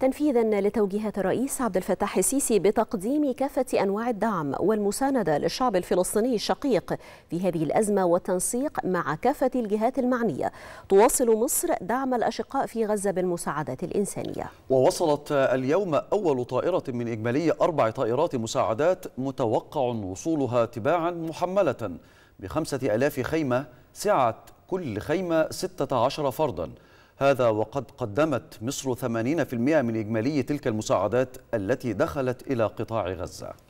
تنفيذا لتوجيهات الرئيس عبد الفتاح السيسي بتقديم كافة أنواع الدعم والمساندة للشعب الفلسطيني الشقيق في هذه الأزمة والتنسيق مع كافة الجهات المعنية تواصل مصر دعم الأشقاء في غزة بالمساعدات الإنسانية ووصلت اليوم أول طائرة من إجمالي أربع طائرات مساعدات متوقع وصولها تباعا محملة بخمسة ألاف خيمة سعة كل خيمة 16 فردا هذا وقد قدمت مصر 80% من إجمالي تلك المساعدات التي دخلت إلى قطاع غزة